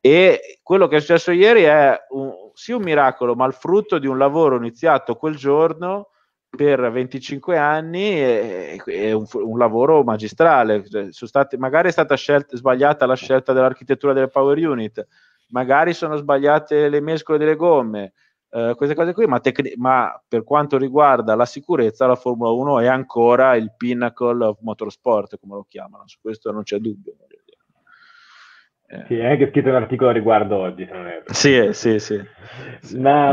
E quello che è successo ieri è un, sì un miracolo, ma il frutto di un lavoro iniziato quel giorno per 25 anni è, è un, un, lavoro magistrale. Cioè, state, magari è stata scelta, sbagliata la scelta dell'architettura delle power unit, magari sono sbagliate le mescole delle gomme, eh, queste cose qui, ma, tecni- ma, per quanto riguarda la sicurezza, la Formula 1 è ancora il pinnacle of motorsport, come lo chiamano, su questo non c'è dubbio. Eh. Sì, è anche scritto un articolo a riguardo oggi, se non erro. Sì, sì, eh, sì. sì. Ma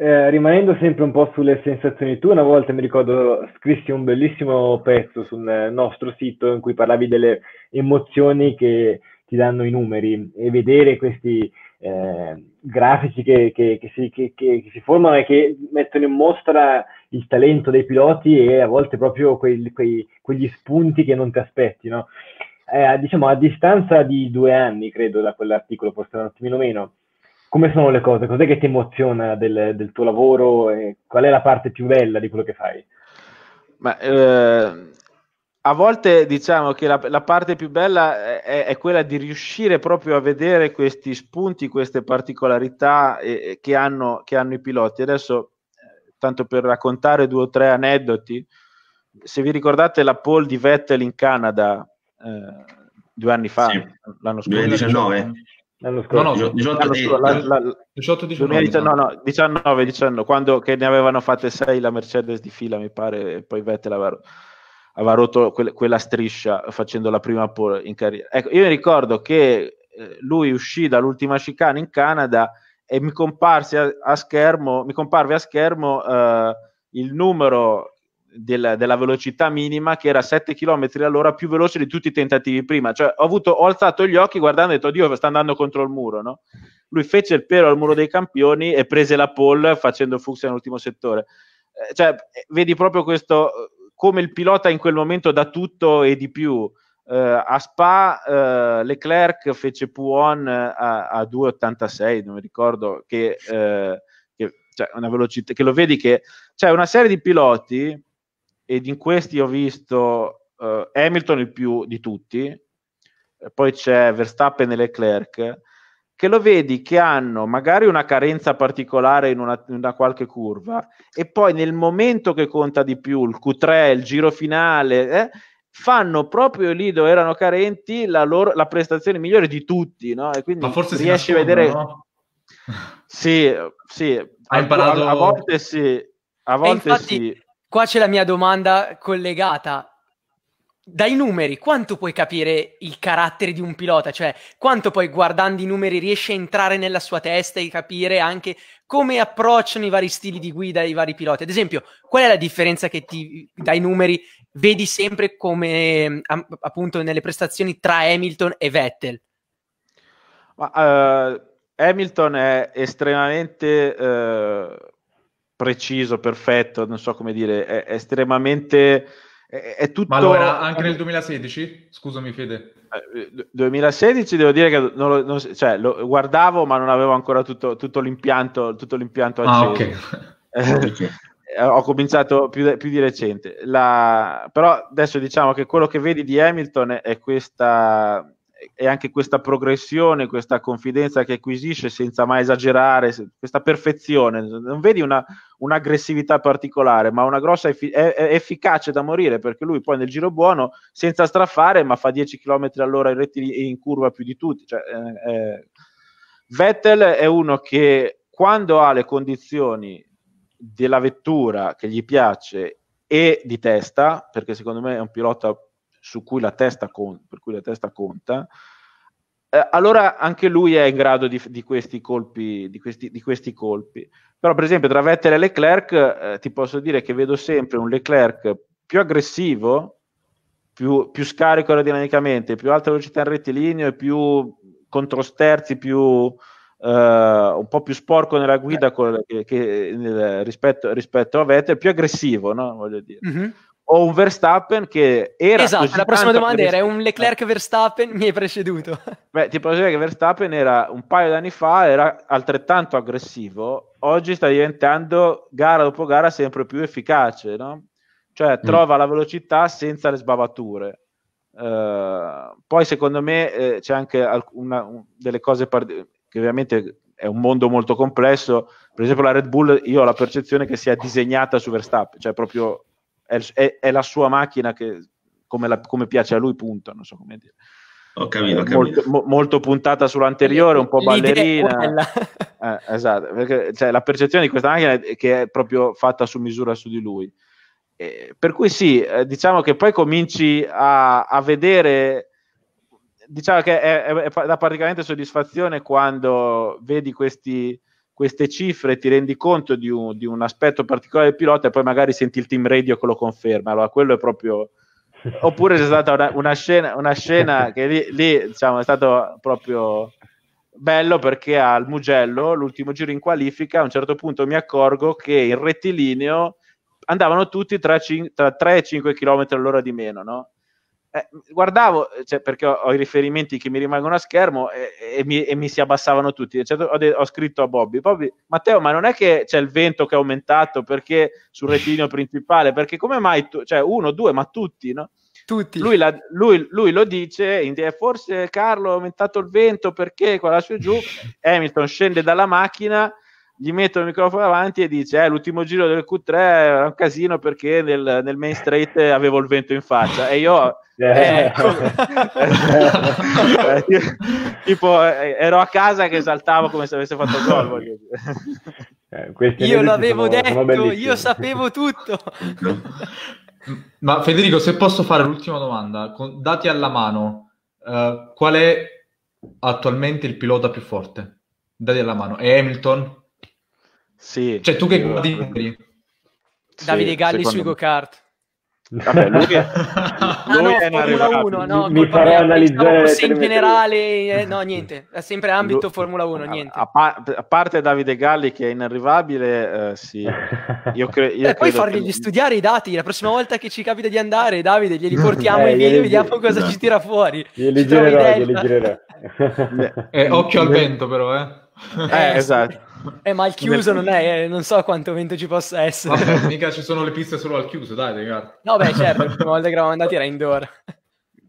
eh, rimanendo sempre un po' sulle sensazioni, tu una volta mi ricordo scrissi un bellissimo pezzo sul nostro sito in cui parlavi delle emozioni che ti danno i numeri e vedere questi eh, grafici che, che, che, si, che, si, formano e che mettono in mostra il talento dei piloti e a volte proprio quei, quei, quegli spunti che non ti aspetti. No? Eh, diciamo a distanza di due anni, credo, da quell'articolo, forse un attimino meno come sono le cose? Cos'è che ti emoziona del, del tuo lavoro? qual è la parte più bella di quello che fai? Ma, eh, a volte diciamo che la, la parte più bella è, è, quella di riuscire proprio a vedere questi spunti, queste particolarità eh, che, hanno, che, hanno, i piloti. Adesso, eh, tanto per raccontare due o tre aneddoti, se vi ricordate la poll di Vettel in Canada eh, due anni fa, sì. l'anno scorso. 2019. L'anno scorso, no, no, 18-19. No, no, 19, 19, quando che ne avevano fatte 6 la Mercedes di fila, mi pare, poi Vettel aveva, aveva rotto que- quella striscia facendo la prima pole in carriera. Ecco, io mi ricordo che eh, lui uscì dall'ultima chicane in Canada e mi, a, a schermo, mi comparve a schermo eh, il numero del, della velocità minima che era 7 km all'ora più veloce di tutti i tentativi prima. Cioè, ho, avuto, ho alzato gli occhi guardando e ho detto, Dio, sta andando contro il muro. No? Lui fece il pelo al muro dei campioni e prese la pole facendo fucsia nell'ultimo settore. Eh, cioè, eh, vedi proprio questo, come il pilota in quel momento da tutto e di più. Eh, a Spa eh, Leclerc fece Puon eh, a, a 2,86, non mi ricordo, che, eh, che, cioè, velocità, che lo vedi che c'è cioè, una serie di piloti ed in questi ho visto uh, Hamilton il più di tutti, eh, poi c'è Verstappen e Leclerc, che lo vedi che hanno magari una carenza particolare in una, in una qualche curva e poi nel momento che conta di più, il Q3, il giro finale, eh, fanno proprio lì dove erano carenti la, loro, la prestazione migliore di tutti, no? E quindi Ma forse riesci nasconde, a vedere... No? Sì, sì, a, imparato... a, a volte sì, a volte infatti... sì Qua c'è la mia domanda collegata. Dai numeri, quanto puoi capire il carattere di un pilota? Cioè, quanto poi guardando i numeri riesci a entrare nella sua testa e capire anche come approcciano i vari stili di guida i vari piloti? Ad esempio, qual è la differenza che ti, dai numeri vedi sempre come appunto nelle prestazioni tra Hamilton e Vettel? Ma, uh, Hamilton è estremamente... Uh preciso, perfetto, non so come dire, è, è estremamente... È, è, tutto... Ma allora, anche nel 2016? Scusami Fede. 2016 eh, devo dire che non, non, cioè, lo guardavo ma non avevo ancora tutto, tutto l'impianto, tutto l'impianto ah, acceso. ok. Eh, ho cominciato più, più di recente. La... Però adesso diciamo che quello che vedi di Hamilton è questa e anche questa progressione, questa confidenza che acquisisce senza mai esagerare, questa perfezione, non vedi una, un'aggressività particolare, ma una grossa effi- è, è efficace da morire perché lui poi nel giro buono, senza straffare, ma fa 10 km all'ora in, rettili- in curva più di tutti. Cioè, eh, eh. Vettel è uno che quando ha le condizioni della vettura che gli piace e di testa, perché secondo me è un pilota cui con, per cui la testa conta, eh, allora anche lui è in grado di, di, questi colpi, di, questi, di, questi colpi, Però per esempio tra Vettel e Leclerc eh, ti posso dire che vedo sempre un Leclerc più aggressivo, più, più scarico aerodinamicamente, più alta velocità in rettilineo e più controsterzi, più... Uh, un po' più sporco nella guida eh. che, che, rispetto, rispetto, a Vettel, più aggressivo, no? Voglio dire. Mm-hmm o un Verstappen che era esatto, la prossima domanda era un Leclerc Verstappen mi hai preceduto beh ti posso dire che Verstappen era un paio d'anni fa era altrettanto aggressivo oggi sta diventando gara dopo gara sempre più efficace no? cioè mm. trova la velocità senza le sbavature eh, poi secondo me eh, c'è anche alcuna, un, delle cose par- che ovviamente è un mondo molto complesso per esempio la Red Bull io ho la percezione che sia disegnata su Verstappen cioè proprio è, è, è la sua macchina che, come, la, come, piace a lui, punto. Non so come dire. Ho capito, ho eh, capito. Molto, mo, molto, puntata sull'anteriore, un po' ballerina. Eh, esatto, perché cioè, la percezione di questa macchina è che è proprio fatta su misura su di lui. Eh, per cui sì, eh, diciamo che poi cominci a, a vedere, diciamo che è, è, è, da praticamente soddisfazione quando vedi questi queste cifre ti rendi conto di un, di un, aspetto particolare del pilota e poi magari senti il team radio che lo conferma. Allora, quello è proprio... Oppure c'è stata una, una, scena, una scena, che lì, lì diciamo, è stato proprio bello perché al Mugello, l'ultimo giro in qualifica, a un certo punto mi accorgo che in rettilineo andavano tutti tra, cin- tra 3 e 5 km all'ora di meno, no? Eh, guardavo, eh, cioè, perché ho, ho, i riferimenti che mi rimangono a schermo e, e, mi, e mi, si abbassavano tutti. Cioè, ho, de- ho, scritto a Bobby, Bobby, Matteo, ma non è che c'è il vento che è aumentato perché sul rettilineo principale? Perché come mai, tu- cioè uno, due, ma tutti, no? Tutti. Lui, la, lui, lui, lo dice, eh, forse Carlo ha aumentato il vento perché con la sua giù, Hamilton scende dalla macchina gli mettono il microfono davanti e dice eh, l'ultimo giro del Q3 era un casino perché nel, nel main straight avevo il vento in faccia e io eh, eh, ecco. tipo eh, ero a casa che esaltavo come se avesse fatto gol eh, io l'avevo sono, detto sono io sapevo tutto ma Federico se posso fare l'ultima domanda Con, dati alla mano uh, qual è attualmente il pilota più forte dati alla mano è Hamilton sì. Cioè, tu che guardi Davide Galli sui go-kart. Vabbè, lui è, lui ah, è Formula 1, no, mi farò analizzare diciamo, in generale, eh, no, niente, è sempre ambito lui, Formula 1, niente. A, pa- a, parte Davide Galli che è inarrivabile, eh, sì. Io cre- io eh, poi fargli che... studiare i dati, la prossima volta che ci capita di andare, Davide, glieli eh, portiamo eh, e glieli, vediamo glieli, cosa no. ci esatto. tira fuori. Glieli girerò, glieli girerò. Eh, occhio al vento però, eh. Eh, esatto. Eh, ma al chiuso non è, eh, non so quanto vento ci possa essere. Vabbè, mica ci sono le piste solo al chiuso, dai, ragazzi. No, beh, certo, la prima volta che eravamo andati era indoor.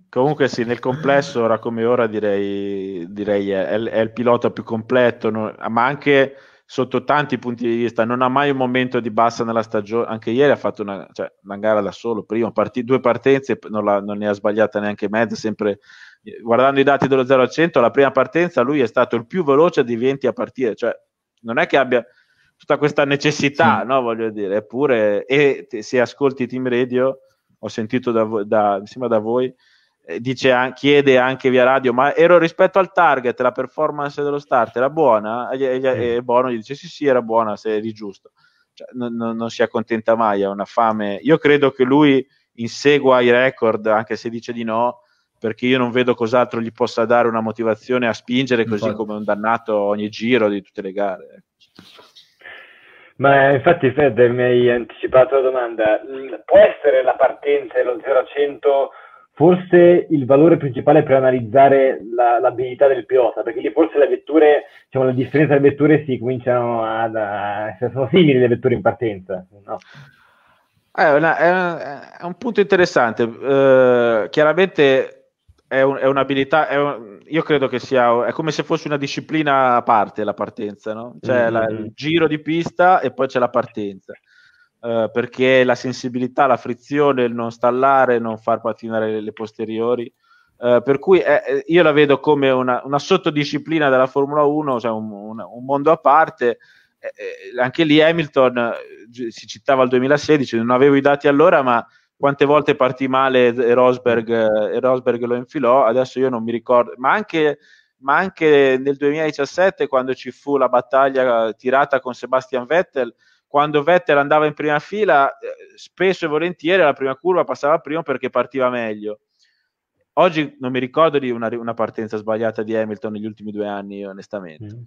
Comunque sì, nel complesso, ora come ora, direi, direi è, è, il pilota più completo, no, ma anche sotto tanti punti di vista, non ha mai un momento di bassa nella stagione, anche ieri ha fatto una, cioè, una gara da solo, prima parti, due partenze, non, la, non ne ha sbagliata neanche mezza, sempre guardando i dati dello 0 al 100, la prima partenza lui è stato il più veloce di 20 a partire, cioè non è che abbia tutta questa necessità, sì. no? Voglio dire, eppure, e se ascolti Team Radio, ho sentito da, voi, da, da voi eh, dice, chiede anche via radio, ma ero rispetto al target, la performance dello start era buona? E, e, e Bono gli dice sì sì era buona, se eri giusto. Cioè, non, non, non, si accontenta mai, ha una fame. Io credo che lui insegua i record, anche se dice di no, perché io non vedo cos'altro gli possa dare una motivazione a spingere così infatti. come un dannato ogni giro di tutte le gare. Eh. Ma eh, infatti Fede mi hai anticipato la domanda, mm, può essere la partenza e lo 0 a 100 forse il valore principale per analizzare la, l'abilità del pilota, perché lì forse le vetture, diciamo, la differenza delle vetture si cominciano ad, a, sono simili le vetture in partenza. No? Eh, è, una, è, un, è, un punto interessante, uh, chiaramente è, un, è un'abilità, è un, io credo che sia, è come se fosse una disciplina a parte la partenza, no? C'è mm-hmm. la, il giro di pista e poi c'è la partenza. Uh, perché la sensibilità, la frizione, il non stallare, non far patinare le, le posteriori. Uh, per cui è, eh, io la vedo come una, una sottodisciplina della Formula 1, cioè un, un, un mondo a parte. Eh, eh, anche lì Hamilton si citava il 2016, non avevo i dati allora, ma quante volte partì male e Rosberg, e Rosberg lo infilò, adesso io non mi ricordo, ma anche, ma anche, nel 2017 quando ci fu la battaglia eh, tirata con Sebastian Vettel, quando Vettel andava in prima fila, eh, spesso e volentieri la prima curva passava prima perché partiva meglio. Oggi non mi ricordo di una, una partenza sbagliata di Hamilton negli ultimi due anni, onestamente. Mm.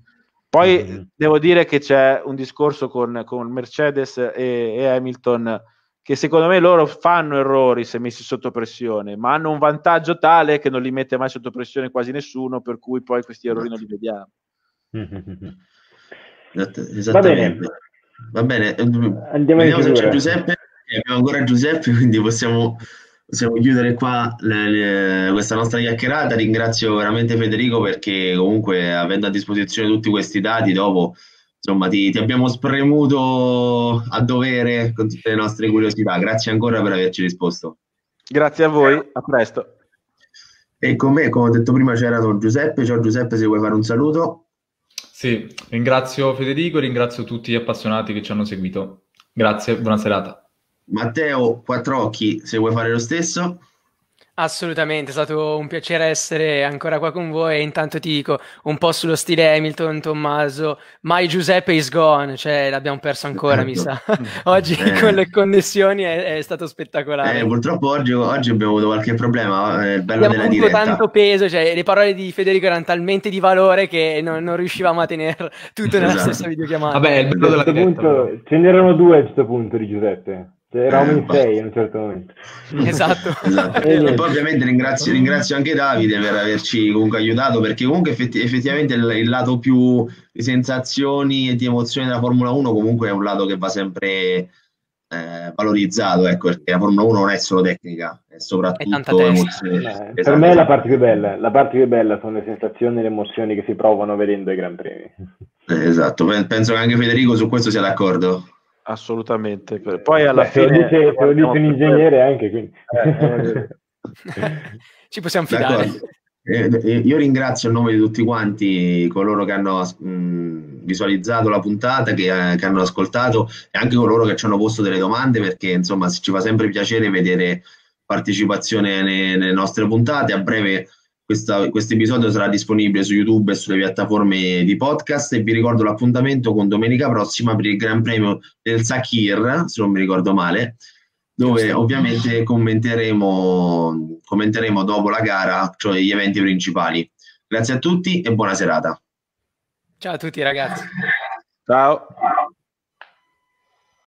Poi mm. devo dire che c'è un discorso con, con Mercedes e, e Hamilton che secondo me loro fanno errori se messi sotto pressione, ma hanno un vantaggio tale che non li mette mai sotto pressione quasi nessuno, per cui poi questi errori non li vediamo. Esattamente. Va bene. Va eh, bene. Andiamo Vediamo se c'è Giuseppe. Eh, abbiamo ancora Giuseppe, quindi possiamo, possiamo chiudere qua le, le, questa nostra chiacchierata. Ringrazio veramente Federico perché comunque avendo a disposizione tutti questi dati dopo insomma ti, ti, abbiamo spremuto a dovere con tutte le nostre curiosità. Grazie ancora per averci risposto. Grazie a voi, a presto. E con me, come ho detto prima, c'erano Giuseppe. Ciao Giuseppe, se vuoi fare un saluto. Sì, ringrazio Federico ringrazio tutti gli appassionati che ci hanno seguito. Grazie, buona serata. Matteo quattro occhi, se vuoi fare lo stesso. Assolutamente, è stato un piacere essere ancora qua con voi e intanto ti dico un po' sullo stile Hamilton, Tommaso, my Giuseppe is gone, cioè l'abbiamo perso ancora mi sa, ecco. oggi eh. con le connessioni è, è stato spettacolare. Eh, purtroppo oggi, oggi, abbiamo avuto qualche problema, eh, è bello abbiamo della diretta. tanto peso, cioè le parole di Federico erano talmente di valore che non, non riuscivamo a tenere tutto nella esatto. stessa videochiamata. Vabbè, il bello della diretta. Punto, ce n'erano due a questo punto di Giuseppe. Cioè, Eravamo eh, in sei a un certo momento. Esatto. esatto. E, poi ovviamente ringrazio, ringrazio, anche Davide per averci comunque aiutato perché comunque effetti, effettivamente il, il, lato più di sensazioni e di emozioni della Formula 1 comunque è un lato che va sempre eh, valorizzato, ecco, perché la Formula 1 non è solo tecnica, è soprattutto è emozioni. Eh, esatto. Per me è la parte più bella, la parte più bella sono le sensazioni e le emozioni che si provano vedendo i Gran Premi. Eh, esatto, penso che anche Federico su questo sia d'accordo. Assolutamente. Poi alla Beh, fine... Te lo dice, te lo dice un ingegnere anche, quindi... Eh, eh, ci possiamo fidare. Eh, eh, io ringrazio a nome di tutti quanti coloro che hanno visualizzato la puntata, che, che, hanno ascoltato e anche coloro che ci hanno posto delle domande perché insomma ci fa sempre piacere vedere partecipazione ne, nelle nostre puntate. A breve questo episodio sarà disponibile su YouTube e sulle piattaforme di podcast e vi ricordo l'appuntamento con domenica prossima per il Gran Premio del Sakir, se non mi ricordo male, dove ovviamente commenteremo, commenteremo dopo la gara, cioè gli eventi principali. Grazie a tutti e buona serata. Ciao a tutti ragazzi. Ciao.